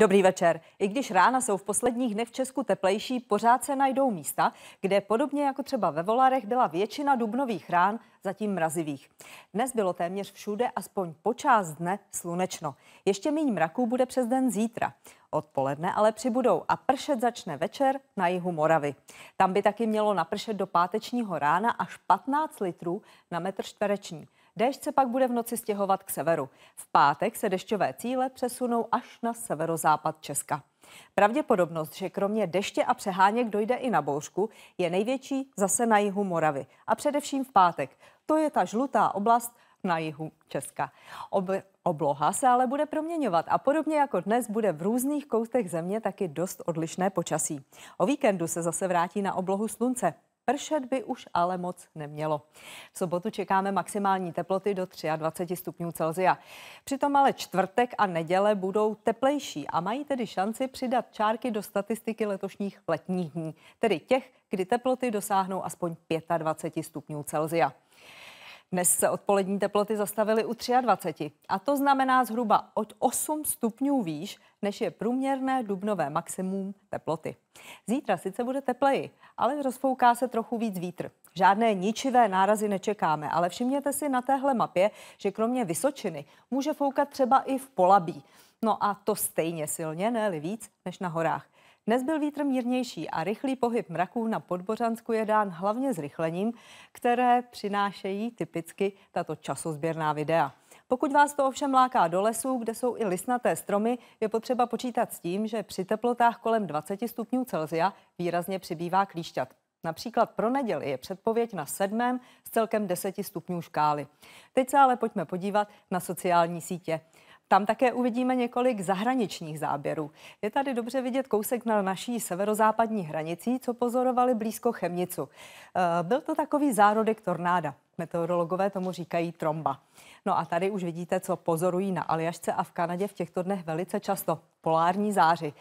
Dobrý večer. I když rána jsou v posledních dnech v Česku teplejší, pořád se najdou místa, kde podobně jako třeba ve Volarech byla většina dubnových rán zatím mrazivých. Dnes bylo téměř všude aspoň počást dne slunečno. Ještě méně mraků bude přes den zítra. Odpoledne ale přibudou a pršet začne večer na jihu Moravy. Tam by taky mělo napršet do pátečního rána až 15 litrů na metr čtvereční. Déšť se pak bude v noci stěhovat k severu. V pátek se dešťové cíle přesunou až na severozápad Česka. Pravděpodobnost, že kromě deště a přeháněk dojde i na bouřku, je největší zase na jihu Moravy a především v pátek. To je ta žlutá oblast na jihu Česka. Ob- Obloha se ale bude proměňovat a podobně jako dnes bude v různých koutech země taky dost odlišné počasí. O víkendu se zase vrátí na oblohu slunce. Pršet by už ale moc nemělo. V sobotu čekáme maximální teploty do 23 stupňů Celzia. Přitom ale čtvrtek a neděle budou teplejší a mají tedy šanci přidat čárky do statistiky letošních letních dní, tedy těch, kdy teploty dosáhnou aspoň 25 stupňů Celzia. Dnes se odpolední teploty zastavily u 23 a to znamená zhruba od 8 stupňů výš, než je průměrné dubnové maximum teploty. Zítra sice bude tepleji, ale rozfouká se trochu víc vítr. Žádné ničivé nárazy nečekáme, ale všimněte si na téhle mapě, že kromě Vysočiny může foukat třeba i v Polabí. No a to stejně silně, ne víc, než na horách. Dnes byl vítr mírnější a rychlý pohyb mraků na Podbořansku je dán hlavně zrychlením, které přinášejí typicky tato časozběrná videa. Pokud vás to ovšem láká do lesů, kde jsou i lisnaté stromy, je potřeba počítat s tím, že při teplotách kolem 20 stupňů Celsia výrazně přibývá klíšťat. Například pro neděli je předpověď na sedmém s celkem 10 stupňů škály. Teď se ale pojďme podívat na sociální sítě. Tam také uvidíme několik zahraničních záběrů. Je tady dobře vidět kousek na naší severozápadní hranicí, co pozorovali blízko Chemnicu. Eh, byl to takový zárodek tornáda. Meteorologové tomu říkají tromba. No a tady už vidíte, co pozorují na Aljašce a v Kanadě v těchto dnech velice často. Polární záři.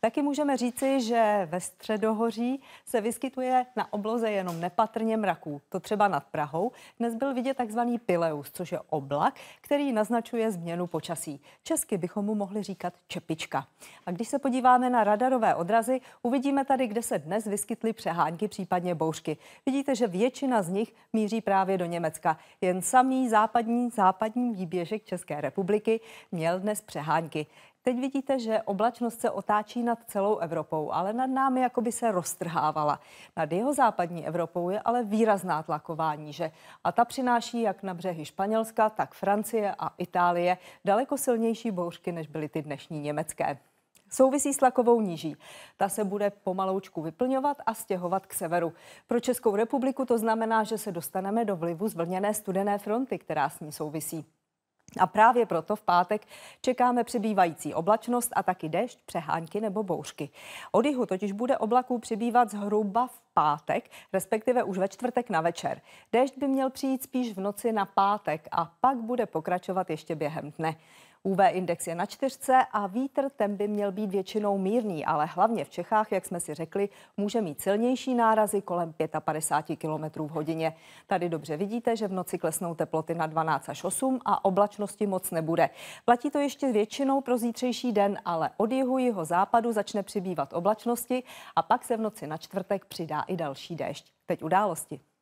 Taky můžeme říci, že ve středohoří se vyskytuje na obloze jenom nepatrně mraků. To třeba nad Prahou. Dnes byl vidět takzvaný pileus, což je oblak, který naznačuje změnu počasí. Česky bychom mu mohli říkat čepička. A když se podíváme na radarové odrazy, uvidíme tady, kde se dnes vyskytly přehánky, případně bouřky. Vidíte, že většina z nich míří právě do do Německa. Jen samý západní západní výběžek České republiky měl dnes přehánky. Teď vidíte, že oblačnost se otáčí nad celou Evropou, ale nad námi jako by se roztrhávala. Nad jeho západní Evropou je ale výrazná tlaková níže a ta přináší jak na břehy Španělska, tak Francie a Itálie daleko silnější bouřky, než byly ty dnešní německé souvisí s tlakovou níží. Ta se bude pomaloučku vyplňovat a stěhovat k severu. Pro Českou republiku to znamená, že se dostaneme do vlivu zvlněné studené fronty, která s ní souvisí. A právě proto v pátek čekáme přibývající oblačnost a taky dešť, přehánky nebo bouřky. Od jihu totiž bude oblaků přibývat zhruba v pátek, respektive už ve čtvrtek na večer. Dešť by měl přijít spíš v noci na pátek a pak bude pokračovat ještě během dne. UV index je na čtyřce a vítr ten by měl být většinou mírný, ale hlavně v Čechách, jak jsme si řekli, může mít silnější nárazy kolem 55 km v hodině. Tady dobře vidíte, že v noci klesnou teploty na 12 až 8 a oblačnosti moc nebude. Platí to ještě většinou pro zítřejší den, ale od jihu jeho západu začne přibývat oblačnosti a pak se v noci na čtvrtek přidá i další déšť. Teď události.